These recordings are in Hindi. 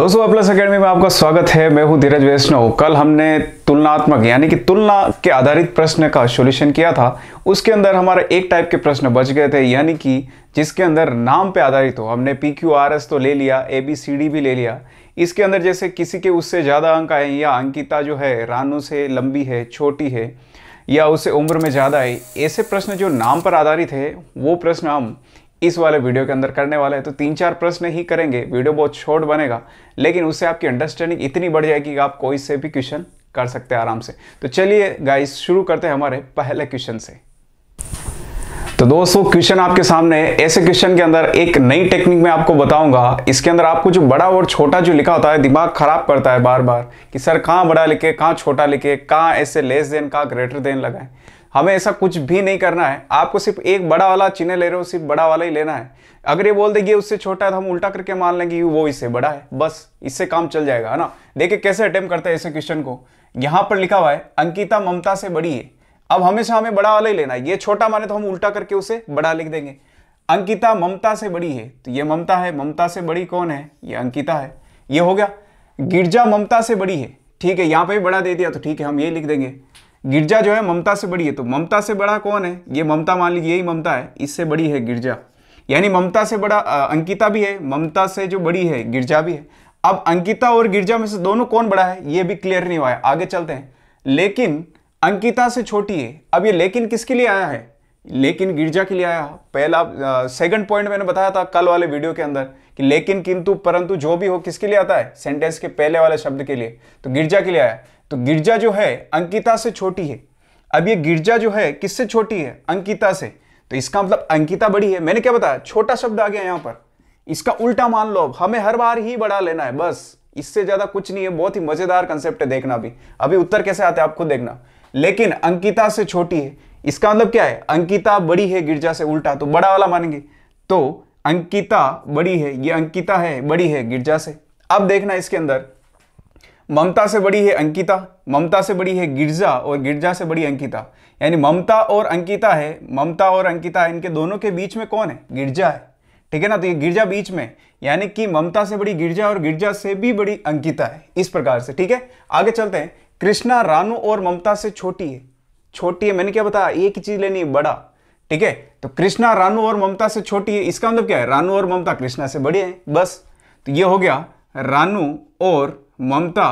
दोस्तों अपलस अकेडमी में आपका स्वागत है मैं हूं धीरज वैष्णव कल हमने तुलनात्मक यानी कि तुलना के आधारित प्रश्न का सोल्यूशन किया था उसके अंदर हमारे एक टाइप के प्रश्न बच गए थे यानी कि जिसके अंदर नाम पे आधारित हो हमने पी क्यू आर एस तो ले लिया ए बी सी डी भी ले लिया इसके अंदर जैसे किसी के उससे ज़्यादा अंक आए या अंकिता जो है रानू से लंबी है छोटी है या उससे उम्र में ज़्यादा है ऐसे प्रश्न जो नाम पर आधारित है वो प्रश्न हम इस वाले वीडियो के अंदर करने वाले हैं तो तीन चार प्रश्न ही करेंगे वीडियो बहुत शॉर्ट बनेगा लेकिन उससे आपकी अंडरस्टैंडिंग इतनी बढ़ जाएगी कि आप कोई से भी क्वेश्चन कर सकते हैं आराम से तो चलिए गाइस शुरू करते हैं हमारे पहले क्वेश्चन से तो दोस्तों क्वेश्चन आपके सामने ऐसे क्वेश्चन के अंदर एक नई टेक्निक में आपको बताऊंगा इसके अंदर आपको जो बड़ा और छोटा जो लिखा होता है दिमाग खराब करता है बार बार कि सर कहाँ बड़ा लिखे कहाँ छोटा लिखे कहाँ ऐसे लेस देन कहाँ ग्रेटर देन लगाए हमें ऐसा कुछ भी नहीं करना है आपको सिर्फ एक बड़ा वाला चिन्ह ले रहे हो सिर्फ बड़ा वाला ही लेना है अगर ये बोल देगी उससे छोटा है तो हम उल्टा करके मान लेंगे वो इससे बड़ा है बस इससे काम चल जाएगा है ना देखिए कैसे अटेम्प करते हैं ऐसे क्वेश्चन को यहाँ पर लिखा हुआ है अंकिता ममता से बड़ी है अब हमेशा हमें बड़ा वाला ही लेना है ये छोटा माने तो हम उल्टा करके उसे बड़ा लिख देंगे अंकिता ममता से बड़ी है तो ये ममता है ममता से बड़ी कौन है ये अंकिता है ये हो गया गिरजा ममता से बड़ी है ठीक है यहाँ पे भी बड़ा दे दिया तो ठीक है हम ये लिख देंगे गिरजा जो है ममता से बड़ी है तो ममता से बड़ा कौन है ये ममता मान लीजिए यही ममता है इससे बड़ी है गिरजा यानी ममता से बड़ा अंकिता भी है ममता से जो बड़ी है गिरजा भी है अब अंकिता और गिरजा में से दोनों कौन बड़ा है ये भी क्लियर नहीं हुआ है आगे चलते हैं लेकिन अंकिता से छोटी है अब ये लेकिन किसके लिए आया है लेकिन गिरजा के लिए आया पहला सेकंड पॉइंट मैंने बताया था कल वाले वीडियो के अंदर कि लेकिन किंतु परंतु जो भी हो किसके लिए आता है सेंटेंस के पहले वाले शब्द के लिए तो गिरजा के लिए आया तो गिरजा जो है अंकिता से छोटी है अब ये गिरजा जो है किससे छोटी है अंकिता से तो इसका मतलब अंकिता बड़ी है मैंने क्या बताया छोटा शब्द आ गया यहां पर इसका उल्टा मान लो अब हमें हर बार ही बड़ा लेना है बस इससे ज्यादा कुछ नहीं है बहुत ही मजेदार कंसेप्ट है देखना भी अभी उत्तर कैसे आते हैं आप खुद देखना लेकिन अंकिता से छोटी है इसका मतलब क्या है अंकिता बड़ी है गिरजा से उल्टा तो बड़ा वाला मानेंगे तो अंकिता बड़ी है ये अंकिता है बड़ी है गिरजा से अब देखना इसके अंदर ममता से बड़ी है अंकिता ममता से बड़ी है गिरजा और गिरजा से बड़ी अंकिता यानी ममता और अंकिता है ममता और अंकिता इनके दोनों के बीच में कौन है गिरजा है ठीक है ना तो ये गिरजा बीच में यानी कि ममता से बड़ी गिरजा और गिरजा से भी बड़ी अंकिता है इस प्रकार से ठीक है आगे चलते हैं कृष्णा रानू और ममता से छोटी है छोटी है मैंने क्या बताया एक ही चीज लेनी है बड़ा ठीक है तो कृष्णा रानू और ममता से छोटी है इसका मतलब क्या है रानू और ममता कृष्णा से बड़े हैं बस तो ये हो गया रानू और ममता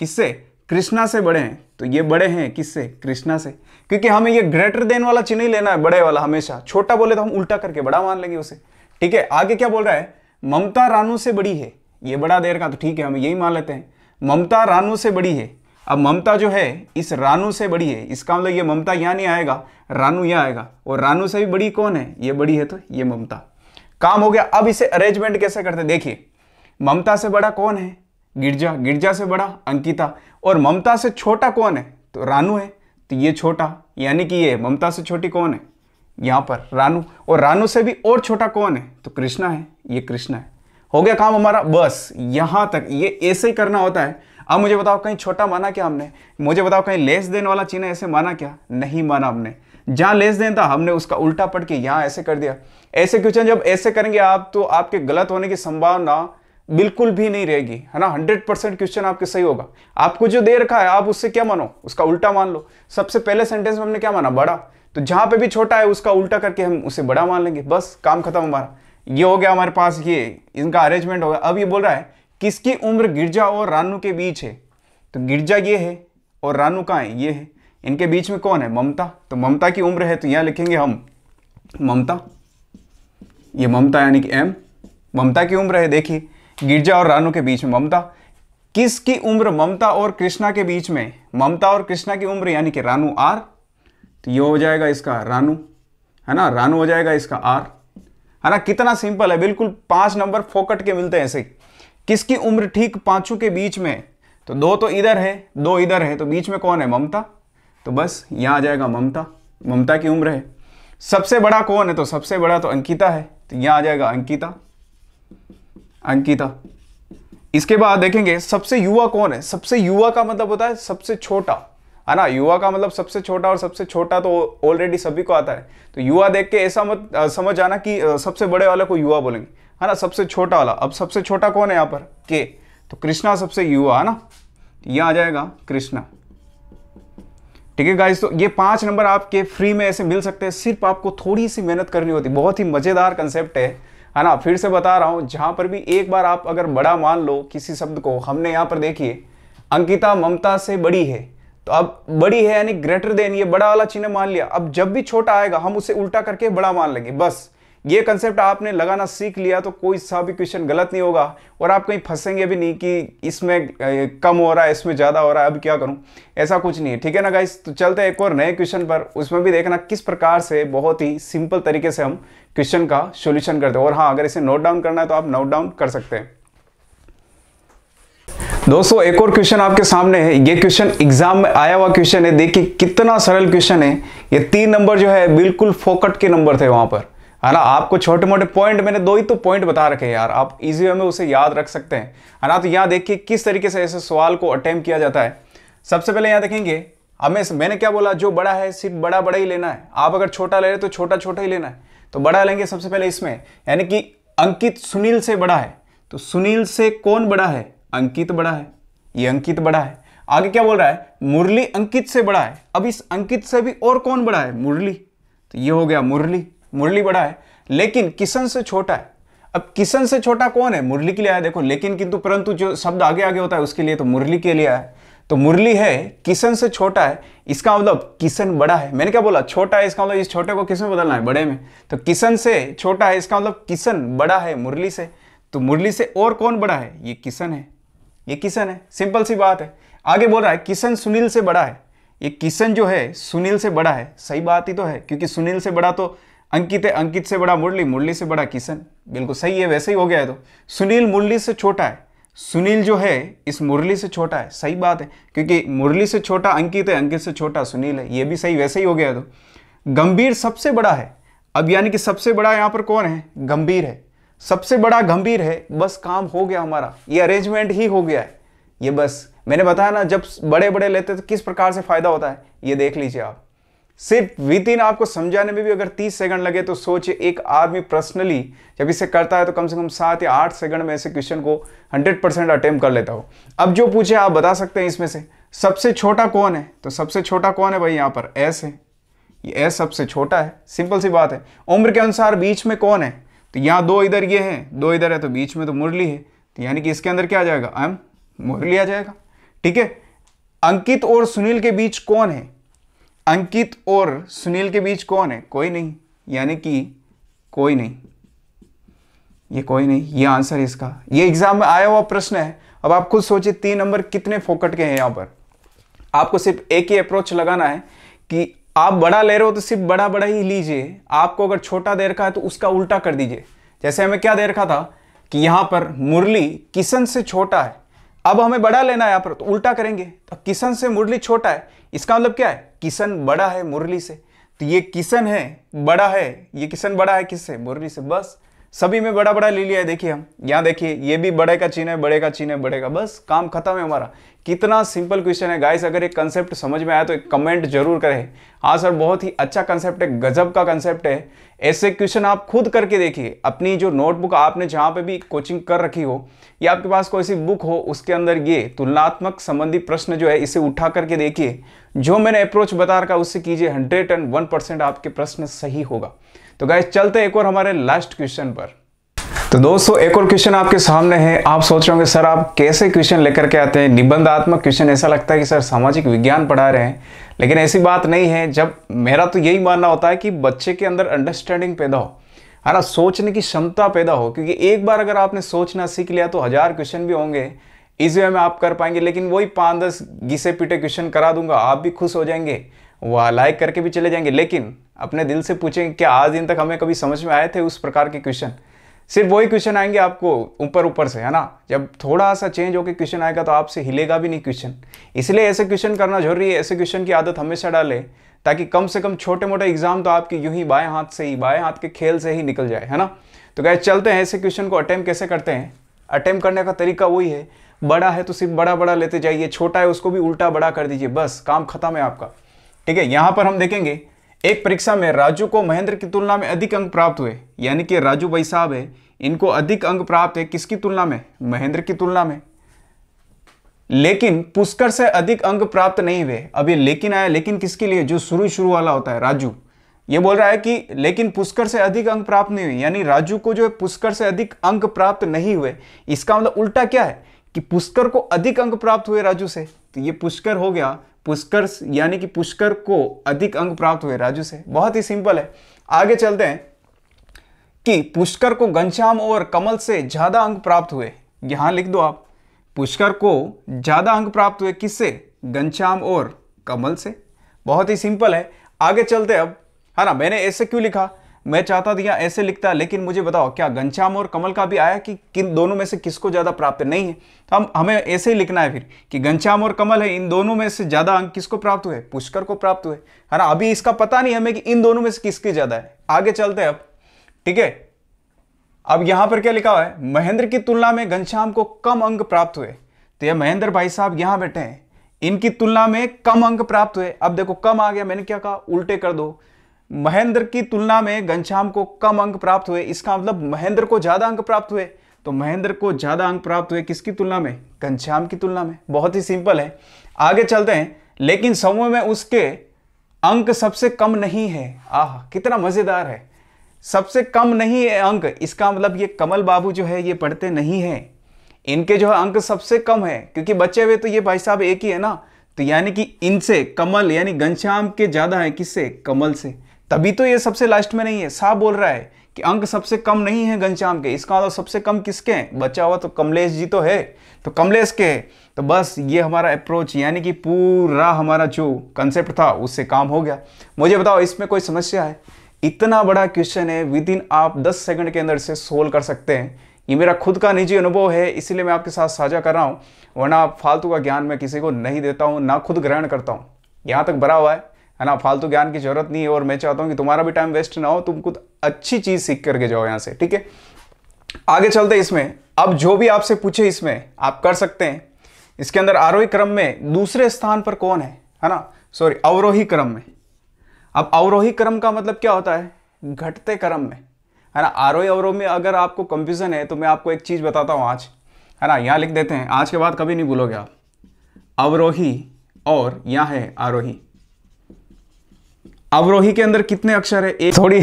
किससे कृष्णा से बड़े हैं तो ये बड़े हैं किससे कृष्णा से क्योंकि हमें ये ग्रेटर देन वाला चिन्ह ही लेना है बड़े वाला हमेशा छोटा बोले तो हम उल्टा करके बड़ा मान लेंगे उसे ठीक है आगे क्या बोल रहा है ममता रानू से बड़ी है ये बड़ा देर का तो ठीक है हम यही मान लेते हैं ममता रानू से बड़ी है अब ममता जो है इस रानू से बड़ी है इसका मतलब ये ममता यहाँ नहीं आएगा रानू यहाँ आएगा और रानू से भी बड़ी कौन है ये बड़ी है तो ये ममता काम हो गया अब इसे अरेंजमेंट कैसे करते देखिए ममता से बड़ा कौन है गिरजा गिरजा से बड़ा अंकिता और ममता से छोटा कौन है तो रानू है तो ये छोटा यानी कि ये ममता से छोटी कौन है यहाँ पर रानू और रानू से भी और छोटा कौन है तो कृष्णा है ये कृष्णा है हो गया काम हमारा बस यहाँ तक ये ऐसे ही करना होता है अब मुझे बताओ कहीं छोटा माना क्या हमने मुझे बताओ कहीं लेस देने वाला चिन्ह ऐसे माना क्या नहीं माना हमने जहाँ लेस देन था हमने उसका उल्टा पढ़ के यहाँ ऐसे कर दिया ऐसे क्वेश्चन जब ऐसे करेंगे आप तो आपके गलत होने की संभावना बिल्कुल भी नहीं रहेगी है ना हंड्रेड परसेंट क्वेश्चन आपके सही होगा आपको जो दे रखा है आप उससे क्या मानो उसका उल्टा मान लो सबसे पहले सेंटेंस में हमने क्या माना बड़ा तो जहां पे भी छोटा है उसका उल्टा करके हम उसे बड़ा मान लेंगे बस काम खत्म हमारा ये हो गया हमारे पास ये इनका अरेंजमेंट होगा अब ये बोल रहा है किसकी उम्र गिरजा और रानू के बीच है तो गिरजा ये है और रानू कहाँ है ये है इनके बीच में कौन है ममता तो ममता की उम्र है तो यहाँ लिखेंगे हम ममता ये ममता यानी कि एम ममता की उम्र है देखिए गिरजा और रानू के बीच में ममता किसकी उम्र ममता और कृष्णा के बीच में ममता और कृष्णा की उम्र यानी कि रानू आर तो ये हो जाएगा इसका रानू है ना रानू हो जाएगा इसका आर है ना कितना सिंपल है बिल्कुल पांच नंबर फोकट के मिलते हैं ऐसे किसकी उम्र ठीक पांचों के बीच में तो दो तो इधर है दो इधर है तो बीच में कौन है ममता तो बस यहाँ आ जाएगा ममता ममता की उम्र है सबसे बड़ा कौन है तो सबसे बड़ा तो अंकिता है तो यहाँ आ जाएगा अंकिता अंकिता इसके बाद देखेंगे सबसे युवा कौन है सबसे युवा का मतलब होता है सबसे छोटा है ना युवा का मतलब सबसे छोटा और सबसे छोटा तो ऑलरेडी सभी को आता है तो युवा देख के ऐसा मत समझ आना कि सबसे बड़े वाले को युवा बोलेंगे है ना सबसे छोटा वाला अब सबसे छोटा कौन है यहाँ पर के तो कृष्णा सबसे युवा है ना ये आ जाएगा कृष्णा ठीक है गाइज तो ये पांच नंबर आपके फ्री में ऐसे मिल सकते हैं सिर्फ आपको थोड़ी सी मेहनत करनी होती बहुत ही मज़ेदार कंसेप्ट है है ना फिर से बता रहा हूं जहां पर भी एक बार आप अगर बड़ा मान लो किसी शब्द को हमने यहां पर देखिए अंकिता ममता से बड़ी है तो अब बड़ी है यानी ग्रेटर देन ये बड़ा वाला चिन्ह मान लिया अब जब भी छोटा आएगा हम उसे उल्टा करके बड़ा मान लेंगे बस ये कंसेप्ट आपने लगाना सीख लिया तो कोई सा भी क्वेश्चन गलत नहीं होगा और आप कहीं फंसेंगे भी नहीं कि इसमें कम हो रहा है इसमें ज़्यादा हो रहा है अब क्या करूं ऐसा कुछ नहीं है ठीक है ना गाइस तो चलते हैं एक और नए क्वेश्चन पर उसमें भी देखना किस प्रकार से बहुत ही सिंपल तरीके से हम क्वेश्चन का सोल्यूशन करते हैं और हाँ अगर इसे नोट डाउन करना है तो आप नोट डाउन कर सकते हैं दोस्तों एक और क्वेश्चन आपके सामने है ये क्वेश्चन एग्जाम में आया हुआ क्वेश्चन है देखिए कितना सरल क्वेश्चन है ये तीन नंबर जो है बिल्कुल फोकट के नंबर थे वहां पर है ना आपको छोटे मोटे पॉइंट मैंने दो ही तो पॉइंट बता रखे हैं यार आप इजी वे में उसे याद रख सकते हैं है ना तो यहाँ देखिए किस तरीके से ऐसे सवाल को अटैम्प किया जाता है सबसे पहले यहाँ देखेंगे हमें मैंने क्या बोला जो बड़ा है सिर्फ बड़ा बड़ा ही लेना है आप अगर छोटा ले रहे तो छोटा छोटा ही लेना है तो बड़ा लेंगे सबसे पहले इसमें यानी कि अंकित सुनील से बड़ा है तो सुनील से कौन बड़ा है अंकित बड़ा है ये अंकित बड़ा है आगे क्या बोल रहा है मुरली अंकित से बड़ा है अब इस अंकित से भी और कौन बड़ा है मुरली तो ये हो गया मुरली मुरली बड़ा है लेकिन किशन से छोटा है अब किशन से छोटा कौन है मुरली के लिए आया देखो लेकिन किंतु परंतु जो शब्द आगे आगे होता है उसके लिए तो मुरली के लिए आया है तो मुरली है किशन से छोटा है इसका मतलब किशन बड़ा है मैंने क्या बोला छोटा है इसका मतलब इस छोटे को किस में बदलना है बड़े में तो किशन से छोटा है इसका मतलब किशन बड़ा है मुरली से तो मुरली से और कौन बड़ा है ये किशन है ये किशन है सिंपल सी बात है आगे बोल रहा है किशन सुनील से बड़ा है ये किशन जो है सुनील से बड़ा है सही बात ही तो है क्योंकि सुनील से बड़ा तो अंकित है अंकित से बड़ा मुरली मुरली से बड़ा किशन बिल्कुल सही है वैसे ही हो गया है तो सुनील मुरली से छोटा है सुनील जो है इस मुरली से छोटा है सही बात है क्योंकि मुरली से छोटा अंकित है अंकित से छोटा सुनील है ये भी सही वैसे ही हो गया है तो गंभीर सबसे बड़ा है अब यानी कि सबसे बड़ा यहाँ पर कौन है गंभीर है सबसे बड़ा गंभीर है बस काम हो गया हमारा ये अरेंजमेंट ही हो गया है ये बस मैंने बताया ना जब बड़े बड़े लेते तो किस प्रकार से फायदा होता है ये देख लीजिए आप सिर्फ विद इन आपको समझाने में भी अगर 30 सेकंड लगे तो सोचिए एक आदमी पर्सनली जब इसे करता है तो कम से कम सात या आठ सेकंड में ऐसे क्वेश्चन को 100 परसेंट अटेम्प कर लेता हो अब जो पूछे आप बता सकते हैं इसमें से सबसे छोटा कौन है तो सबसे छोटा कौन है भाई यहाँ पर एस है ये एस सबसे छोटा है सिंपल सी बात है उम्र के अनुसार बीच में कौन है तो यहाँ दो इधर ये हैं दो इधर है तो बीच में तो मुरली है तो यानी कि इसके अंदर क्या आ जाएगा एम मुरली आ जाएगा ठीक है अंकित और सुनील के बीच कौन है अंकित और सुनील के बीच कौन है कोई नहीं यानी कि कोई नहीं ये कोई नहीं ये आंसर इसका ये एग्जाम में आया हुआ प्रश्न है अब आप खुद सोचिए तीन नंबर कितने फोकट के हैं यहां पर आपको सिर्फ एक ही अप्रोच लगाना है कि आप बड़ा ले रहे हो तो सिर्फ बड़ा बड़ा ही लीजिए आपको अगर छोटा दे रखा है तो उसका उल्टा कर दीजिए जैसे हमें क्या दे रखा था कि यहां पर मुरली किशन से छोटा है अब हमें बड़ा लेना है यहां पर तो उल्टा करेंगे तो किशन से मुरली छोटा है इसका मतलब क्या है किशन बड़ा है मुरली से तो ये किशन है बड़ा है ये किशन बड़ा है किससे मुरली से बस सभी में बड़ा बड़ा ले लिया है देखिए हम यहाँ देखिए ये भी बड़े का चिन्ह है बड़े का चिन्ह है बड़े का बस काम खत्म है हमारा कितना सिंपल क्वेश्चन है गाइस अगर एक कंसेप्ट समझ में आया तो एक कमेंट जरूर करें हाँ सर बहुत ही अच्छा कंसेप्ट है गजब का कंसेप्ट है ऐसे क्वेश्चन आप खुद करके देखिए अपनी जो नोटबुक आपने जहाँ पे भी कोचिंग कर रखी हो या आपके पास कोई सी बुक हो उसके अंदर ये तुलनात्मक संबंधी प्रश्न जो है इसे उठा करके देखिए जो मैंने अप्रोच बता रखा उससे कीजिए हंड्रेड एंड वन परसेंट आपके प्रश्न सही होगा तो गाइज चलते एक और हमारे लास्ट क्वेश्चन पर तो दोस्तों एक और क्वेश्चन आपके सामने है आप सोच रहे होंगे सर आप कैसे क्वेश्चन लेकर के आते हैं निबंधात्मक क्वेश्चन ऐसा लगता है कि सर सामाजिक विज्ञान पढ़ा रहे हैं लेकिन ऐसी बात नहीं है जब मेरा तो यही मानना होता है कि बच्चे के अंदर अंडरस्टैंडिंग पैदा हो है ना सोचने की क्षमता पैदा हो क्योंकि एक बार अगर आपने सोचना सीख लिया तो हज़ार क्वेश्चन भी होंगे इस वे में आप कर पाएंगे लेकिन वही पाँच दस घिसे पीटे क्वेश्चन करा दूंगा आप भी खुश हो जाएंगे वह लाइक करके भी चले जाएंगे लेकिन अपने दिल से पूछें क्या आज दिन तक हमें कभी समझ में आए थे उस प्रकार के क्वेश्चन सिर्फ वही क्वेश्चन आएंगे आपको ऊपर ऊपर से है ना जब थोड़ा सा चेंज होकर क्वेश्चन आएगा तो आपसे हिलेगा भी नहीं क्वेश्चन इसलिए ऐसे क्वेश्चन करना जरूरी है ऐसे क्वेश्चन की आदत हमेशा डालें ताकि कम से कम छोटे मोटे एग्जाम तो आपके यूं ही बाएं हाथ से ही बाएं हाथ के खेल से ही निकल जाए है ना तो क्या चलते हैं ऐसे क्वेश्चन को अटैम्प कैसे करते हैं अटैम्प करने का तरीका वही है बड़ा है तो सिर्फ बड़ा बड़ा लेते जाइए छोटा है उसको भी उल्टा बड़ा कर दीजिए बस काम खत्म है आपका ठीक है यहाँ पर हम देखेंगे एक परीक्षा में राजू को महेंद्र की तुलना में अधिक अंक प्राप्त हुए यानी कि राजू भाई साहब है इनको अधिक अंक प्राप्त है किसकी तुलना में महेंद्र की तुलना में लेकिन पुष्कर से अधिक अंक प्राप्त नहीं हुए अब ये लेकिन आया लेकिन किसके लिए जो शुरू शुरू वाला होता है राजू ये बोल रहा है कि लेकिन पुष्कर से अधिक अंक प्राप्त नहीं हुए यानी राजू को जो है पुष्कर से अधिक अंक प्राप्त नहीं हुए इसका मतलब उल्टा क्या है कि पुष्कर को अधिक अंक प्राप्त हुए राजू से तो ये पुष्कर हो गया पुष्कर यानी कि पुष्कर को अधिक अंक प्राप्त हुए राजू से बहुत ही सिंपल है आगे चलते हैं कि पुष्कर को घनश्याम और कमल से ज़्यादा अंक प्राप्त हुए यहां लिख दो आप पुष्कर को ज़्यादा अंक प्राप्त हुए किससे घनश्याम और कमल से बहुत ही सिंपल है आगे चलते अब है हाँ ना मैंने ऐसे क्यों लिखा मैं चाहता दिया हाँ, ऐसे लिखता लेकिन मुझे बताओ क्या घनश्याम और कमल का भी आया कि किन दोनों में से किसको ज़्यादा प्राप्त नहीं है तो हम हमें ऐसे ही लिखना है फिर कि घनश्याम और कमल है इन दोनों में से ज़्यादा अंक किसको प्राप्त हुए पुष्कर को प्राप्त हुए है ना अभी इसका पता नहीं हमें कि इन दोनों में से किसके ज़्यादा है आगे चलते हैं अब ठीक है अब यहां पर क्या लिखा हुआ है महेंद्र की तुलना में घनश्याम को कम अंक प्राप्त हुए तो यह महेंद्र भाई साहब यहां बैठे हैं इनकी तुलना में कम अंक प्राप्त हुए अब देखो कम आ गया मैंने क्या कहा उल्टे कर दो महेंद्र की तुलना में घनश्याम को कम अंक प्राप्त हुए इसका मतलब महेंद्र को ज़्यादा अंक प्राप्त हुए तो महेंद्र को ज़्यादा अंक प्राप्त हुए किसकी तुलना में घनश्याम की तुलना में बहुत ही सिंपल है आगे चलते हैं लेकिन समूह में उसके अंक सबसे कम नहीं है आह कितना मज़ेदार है सबसे कम नहीं है अंक इसका मतलब ये कमल बाबू जो है ये पढ़ते नहीं है इनके जो है अंक सबसे कम है क्योंकि बचे हुए तो ये भाई साहब एक ही है ना तो यानी कि इनसे कमल यानी घनश्याम के ज़्यादा है किससे कमल से तभी तो ये सबसे लास्ट में नहीं है सा बोल रहा है कि अंक सबसे कम नहीं है घनश्याम के इसका तो सबसे कम किसके हैं बचा हुआ तो कमलेश जी तो है तो कमलेश के है तो बस ये हमारा अप्रोच यानी कि पूरा हमारा जो कंसेप्ट था उससे काम हो गया मुझे बताओ इसमें कोई समस्या है इतना बड़ा क्वेश्चन है विद इन आप 10 सेकंड के अंदर से सोल्व कर सकते हैं ये मेरा खुद का निजी अनुभव है इसीलिए मैं आपके साथ साझा कर रहा हूँ वरना फालतू का ज्ञान मैं किसी को नहीं देता हूँ ना खुद ग्रहण करता हूँ यहाँ तक भरा हुआ है है ना फालतू ज्ञान की जरूरत नहीं है और मैं चाहता हूँ कि तुम्हारा भी टाइम वेस्ट ना हो तुम कुछ अच्छी चीज़ सीख करके जाओ यहाँ से ठीक है आगे चलते इसमें अब जो भी आपसे पूछे इसमें आप कर सकते हैं इसके अंदर आरोही क्रम में दूसरे स्थान पर कौन है है ना सॉरी अवरोही क्रम में अब अवरोही क्रम का मतलब क्या होता है घटते क्रम में है ना आरोही अवरोह में अगर आपको कंफ्यूजन है तो मैं आपको एक चीज़ बताता हूँ आज है ना यहाँ लिख देते हैं आज के बाद कभी नहीं भूलोगे आप अवरोही और यहाँ है आरोही अवरोही के अंदर कितने अक्षर है एक थोड़ी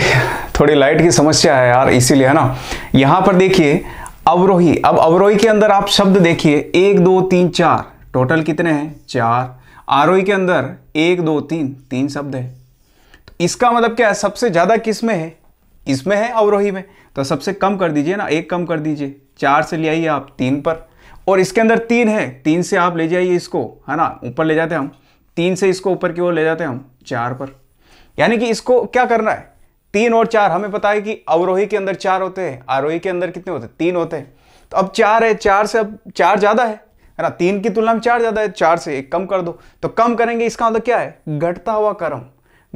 थोड़ी लाइट की समस्या है यार इसीलिए है ना यहां पर देखिए अवरोही अब अवरोही के अंदर आप शब्द देखिए एक दो तीन चार टोटल कितने हैं चार आरोही के अंदर एक दो तीन तीन शब्द है तो इसका मतलब क्या है सबसे ज़्यादा किस में है इसमें है अवरोही में तो सबसे कम कर दीजिए ना एक कम कर दीजिए चार से ले आइए आप तीन पर और इसके अंदर तीन है तीन से आप ले जाइए इसको है ना ऊपर ले जाते हैं हम तीन से इसको ऊपर की ओर ले जाते हैं हम चार पर यानी कि इसको क्या करना है तीन और चार हमें पता है कि अवरोही के अंदर चार होते हैं आरोही के अंदर कितने होते हैं तीन होते हैं तो अब चार है चार से अब चार ज़्यादा है ना तीन की तुलना में चार ज़्यादा है चार से एक कम कर दो तो कम करेंगे इसका मतलब क्या है घटता हुआ कर्म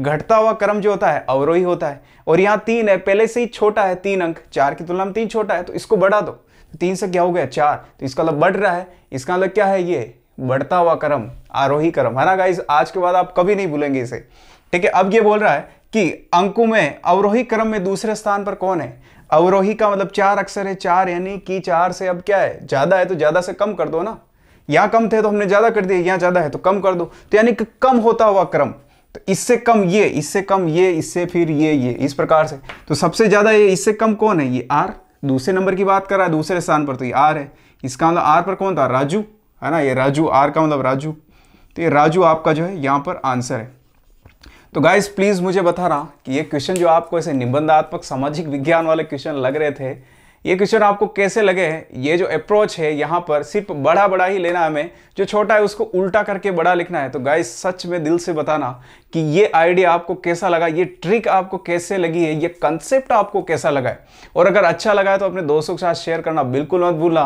घटता हुआ कर्म जो होता है अवरोही होता है और यहाँ तीन है पहले से ही छोटा है तीन अंक चार की तुलना में तीन छोटा है तो इसको बढ़ा दो तो तीन से क्या हो गया चार तो इसका मतलब बढ़ रहा है इसका मतलब क्या है ये बढ़ता हुआ कर्म आरोही कर्म है ना गाइज आज के बाद आप कभी नहीं भूलेंगे इसे ठीक है अब ये बोल रहा है कि अंकों में अवरोही क्रम में दूसरे स्थान पर कौन है अवरोही का मतलब चार अक्षर है चार यानी कि चार से अब क्या है ज्यादा है तो ज्यादा से कम कर दो ना यहाँ कम थे तो हमने ज्यादा कर दिया यहां ज्यादा है तो कम कर दो तो यानी कि कम होता हुआ क्रम तो इससे कम ये इससे कम ये इससे फिर ये ये इस प्रकार से तो सबसे ज्यादा ये इससे कम कौन है ये आर दूसरे नंबर की बात कर रहा है दूसरे स्थान पर तो ये आर है इसका मतलब आर पर कौन था राजू है ना ये राजू आर का मतलब राजू तो ये राजू आपका जो है यहाँ पर आंसर है तो गाइज प्लीज़ मुझे बताना कि ये क्वेश्चन जो आपको ऐसे निबंधात्मक सामाजिक विज्ञान वाले क्वेश्चन लग रहे थे ये क्वेश्चन आपको कैसे लगे हैं ये जो अप्रोच है यहाँ पर सिर्फ बड़ा बड़ा ही लेना है हमें जो छोटा है उसको उल्टा करके बड़ा लिखना है तो गाइस सच में दिल से बताना कि ये आइडिया आपको कैसा लगा ये ट्रिक आपको कैसे लगी है ये कंसेप्ट आपको कैसा लगा है और अगर अच्छा लगा है तो अपने दोस्तों के साथ शेयर करना बिल्कुल मत भूलना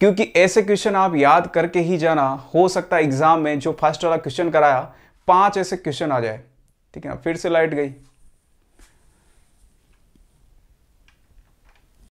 क्योंकि ऐसे क्वेश्चन आप याद करके ही जाना हो सकता है एग्जाम में जो फर्स्ट वाला क्वेश्चन कराया पाँच ऐसे क्वेश्चन आ जाए ठीक है ना फिर से लाइट गई